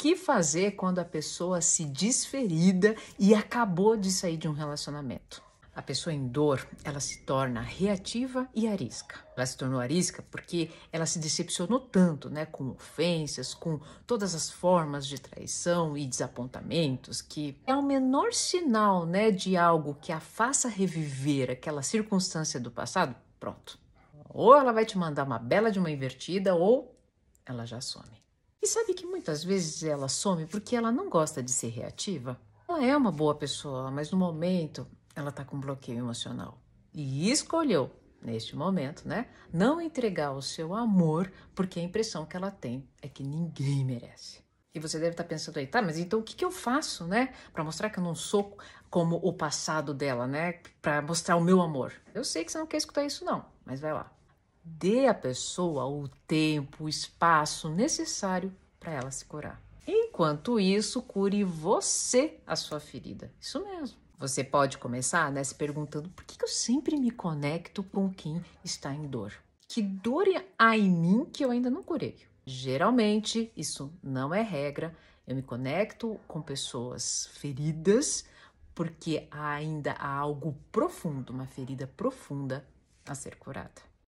que fazer quando a pessoa se desferida e acabou de sair de um relacionamento? A pessoa em dor, ela se torna reativa e arisca. Ela se tornou arisca porque ela se decepcionou tanto, né, com ofensas, com todas as formas de traição e desapontamentos, que é o menor sinal, né, de algo que a faça reviver aquela circunstância do passado, pronto. Ou ela vai te mandar uma bela de uma invertida ou ela já some. E sabe que muitas vezes ela some porque ela não gosta de ser reativa? Ela é uma boa pessoa, mas no momento ela está com bloqueio emocional. E escolheu, neste momento, né, não entregar o seu amor porque a impressão que ela tem é que ninguém merece. E você deve estar tá pensando aí, tá, mas então o que, que eu faço, né? Para mostrar que eu não sou como o passado dela, né? Para mostrar o meu amor. Eu sei que você não quer escutar isso, não, mas vai lá dê à pessoa o tempo, o espaço necessário para ela se curar. Enquanto isso, cure você a sua ferida. Isso mesmo. Você pode começar né, se perguntando por que, que eu sempre me conecto com quem está em dor? Que dor há em mim que eu ainda não curei? Geralmente, isso não é regra. Eu me conecto com pessoas feridas porque ainda há algo profundo, uma ferida profunda a ser curada.